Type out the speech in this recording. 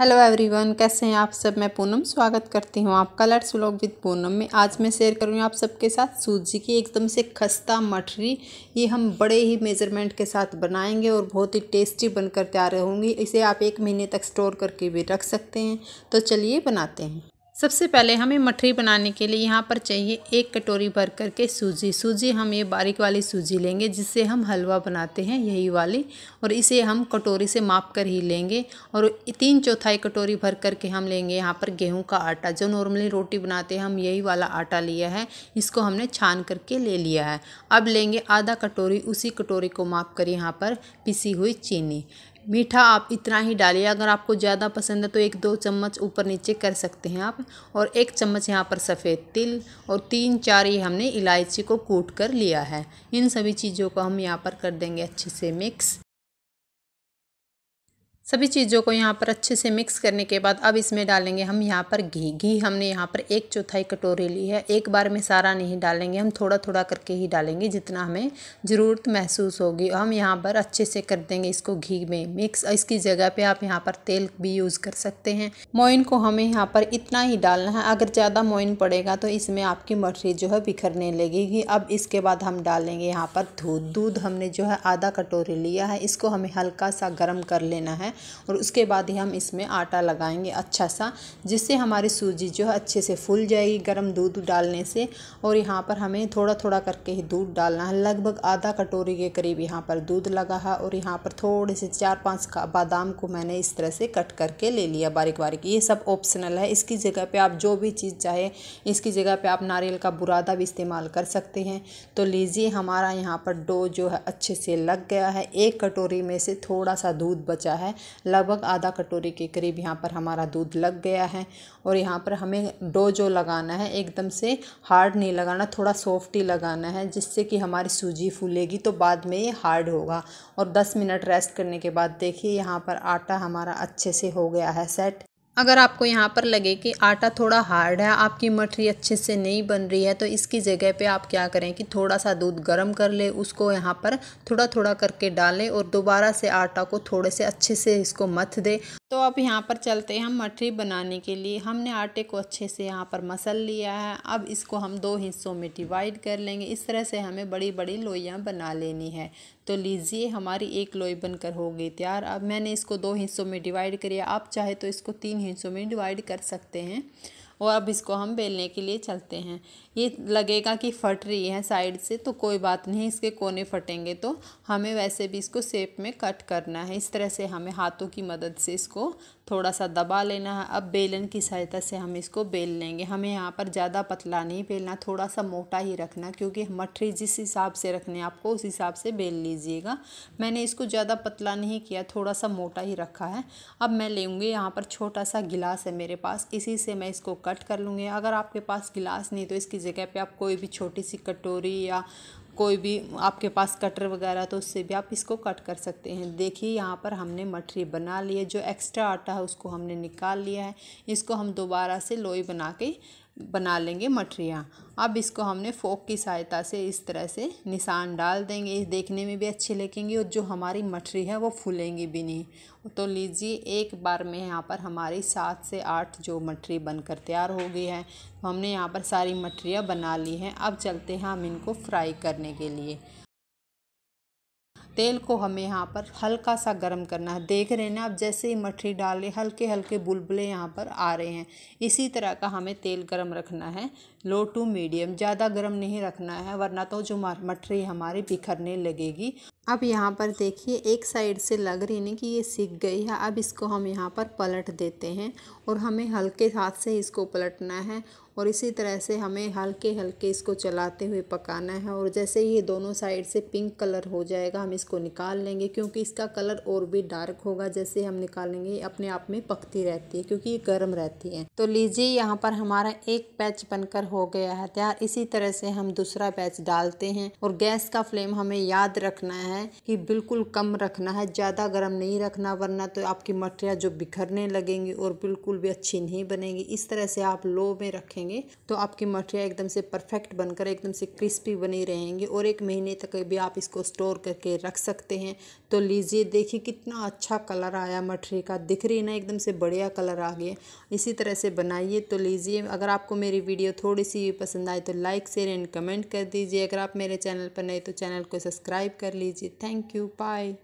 hello everyone कैसे हैं आप सब मैं पूनम स्वागत करती हूँ आपका लर्स व्लॉग विद पूनम में आज मैं शेयर करूँगी आप सबके साथ सूजी की एकदम से खस्ता मठरी ये हम बड़े ही मेज़रमेंट के साथ बनाएंगे और बहुत ही टेस्टी बनकर तैयार होंगी इसे आप एक महीने तक स्टोर करके भी रख सकते हैं तो चलिए बनाते हैं सबसे पहले हमें मठरी बनाने के लिए यहाँ पर चाहिए एक कटोरी भर करके सूजी सूजी हम ये बारीक वाली सूजी लेंगे जिससे हम हलवा बनाते हैं यही वाली और इसे हम कटोरी से माप कर ही लेंगे और तीन चौथाई कटोरी भर करके हम लेंगे यहाँ पर गेहूं का आटा जो नॉर्मली रोटी बनाते हैं हम यही वाला आटा लिया है इसको हमने छान करके ले लिया है अब लेंगे आधा कटोरी उसी कटोरी को माप कर यहाँ पर पिसी हुई चीनी मीठा आप इतना ही डालिए अगर आपको ज़्यादा पसंद है तो एक दो चम्मच ऊपर नीचे कर सकते हैं आप और एक चम्मच यहाँ पर सफ़ेद तिल और तीन चार ये हमने इलायची को कूट कर लिया है इन सभी चीज़ों को हम यहाँ पर कर देंगे अच्छे से मिक्स सभी चीज़ों को यहाँ पर अच्छे से मिक्स करने के बाद अब इसमें डालेंगे हम यहाँ पर घी घी हमने यहाँ पर एक चौथाई कटोरी ली है एक बार में सारा नहीं डालेंगे हम थोड़ा थोड़ा करके ही डालेंगे जितना हमें ज़रूरत महसूस होगी हम यहाँ पर अच्छे से कर देंगे इसको घी में मिक्स इसकी जगह पे आप यहाँ पर तेल भी यूज़ कर सकते हैं मोइन को हमें यहाँ पर इतना ही डालना है अगर ज़्यादा मोइन पड़ेगा तो इसमें आपकी मठरी जो है बिखरने लगेगी अब इसके बाद हम डालेंगे यहाँ पर दूध दूध हमने जो है आधा कटोरी लिया है इसको हमें हल्का सा गर्म कर लेना है और उसके बाद ही हम इसमें आटा लगाएंगे अच्छा सा जिससे हमारी सूजी जो है अच्छे से फूल जाएगी गर्म दूध डालने से और यहाँ पर हमें थोड़ा थोड़ा करके ही दूध डालना है लगभग आधा कटोरी के करीब यहाँ पर दूध लगा है और यहाँ पर थोड़े से चार पाँच बादाम को मैंने इस तरह से कट करके ले लिया बारीक बारीक ये सब ऑप्शनल है इसकी जगह पर आप जो भी चीज़ चाहे इसकी जगह पर आप नारियल का बुरादा भी इस्तेमाल कर सकते हैं तो लीजिए हमारा यहाँ पर डो जो है अच्छे से लग गया है एक कटोरी में से थोड़ा सा दूध बचा है लगभग आधा कटोरी के करीब यहाँ पर हमारा दूध लग गया है और यहाँ पर हमें डो जो लगाना है एकदम से हार्ड नहीं लगाना थोड़ा सॉफ्ट ही लगाना है जिससे कि हमारी सूजी फूलेगी तो बाद में ये हार्ड होगा और 10 मिनट रेस्ट करने के बाद देखिए यहाँ पर आटा हमारा अच्छे से हो गया है सेट अगर आपको यहाँ पर लगे कि आटा थोड़ा हार्ड है आपकी मठरी अच्छे से नहीं बन रही है तो इसकी जगह पे आप क्या करें कि थोड़ा सा दूध गर्म कर ले उसको यहाँ पर थोड़ा थोड़ा करके डालें और दोबारा से आटा को थोड़े से अच्छे से इसको मथ दे तो अब यहाँ पर चलते हैं हम मठरी बनाने के लिए हमने आटे को अच्छे से यहाँ पर मसल लिया है अब इसको हम दो हिस्सों में डिवाइड कर लेंगे इस तरह से हमें बड़ी बड़ी लोइयाँ बना लेनी है तो लीजिए हमारी एक लोई बनकर हो गई तैयार अब मैंने इसको दो हिस्सों में डिवाइड करिए आप चाहे तो इसको तीन तीन हिस्सों में डिवाइड कर सकते हैं और अब इसको हम बेलने के लिए चलते हैं ये लगेगा कि फट रही है साइड से तो कोई बात नहीं इसके कोने फटेंगे तो हमें वैसे भी इसको सेप में कट करना है इस तरह से हमें हाथों की मदद से इसको थोड़ा सा दबा लेना है अब बेलन की सहायता से हम इसको बेल लेंगे हमें यहाँ पर ज़्यादा पतला नहीं बेलना थोड़ा सा मोटा ही रखना क्योंकि मठरी जिस हिसाब से रखने आपको उस हिसाब से बेल लीजिएगा मैंने इसको ज़्यादा पतला नहीं किया थोड़ा सा मोटा ही रखा है अब मैं लेंगे यहाँ पर छोटा सा गिलास है मेरे पास इसी से मैं इसको कट कट कर लूँगी अगर आपके पास गिलास नहीं तो इसकी जगह पे आप कोई भी छोटी सी कटोरी या कोई भी आपके पास कटर वगैरह तो उससे भी आप इसको कट कर सकते हैं देखिए यहाँ पर हमने मठरी बना ली है जो एक्स्ट्रा आटा है उसको हमने निकाल लिया है इसको हम दोबारा से लोई बना के बना लेंगे मठरियाँ अब इसको हमने फोक की सहायता से इस तरह से निशान डाल देंगे इस देखने में भी अच्छी लगेंगी और जो हमारी मठरी है वो फूलेंगी भी नहीं तो लीजिए एक बार में यहाँ पर हमारी सात से आठ जो मठरी बनकर तैयार हो गई है तो हमने यहाँ पर सारी मठरियाँ बना ली हैं अब चलते हैं हम इनको फ्राई करने के लिए तेल को हमें यहाँ पर हल्का सा गर्म करना है देख रहे हैं ना आप जैसे ही मठरी डालें हल्के हल्के बुलबुले यहाँ पर आ रहे हैं इसी तरह का हमें तेल गर्म रखना है लो टू मीडियम ज़्यादा गर्म नहीं रखना है वरना तो जो मठरी हमारी बिखरने लगेगी अब यहाँ पर देखिए एक साइड से लग रही नहीं कि ये सीख गई है अब इसको हम यहाँ पर पलट देते हैं और हमें हल्के हाथ से इसको पलटना है और इसी तरह से हमें हल्के हल्के इसको चलाते हुए पकाना है और जैसे ये दोनों साइड से पिंक कलर हो जाएगा हम इसको निकाल लेंगे क्योंकि इसका कलर और भी डार्क होगा जैसे हम निकालेंगे अपने आप में पकती रहती है क्योंकि ये गर्म रहती है तो लीजिए यहाँ पर हमारा एक पैच बनकर हो गया है तैयार इसी तरह से हम दूसरा पैच डालते हैं और गैस का फ्लेम हमें याद रखना है कि बिल्कुल कम रखना है ज़्यादा गर्म नहीं रखना वरना तो आपकी मटरियाँ जो बिखरने लगेंगी और बिल्कुल भी अच्छी नहीं बनेगी इस तरह से आप लो में रखेंगे डालेंगे तो आपकी मठिया एकदम से परफेक्ट बनकर एकदम से क्रिस्पी बनी रहेंगी और एक महीने तक भी आप इसको स्टोर करके रख सकते हैं तो लीजिए देखिए कितना अच्छा कलर आया मठरी का दिख रही ना एकदम से बढ़िया कलर आ गया इसी तरह से बनाइए तो लीजिए अगर आपको मेरी वीडियो थोड़ी सी पसंद आए तो लाइक शेयर एंड कमेंट कर दीजिए अगर आप मेरे चैनल पर नए तो चैनल को सब्सक्राइब कर लीजिए थैंक यू बाय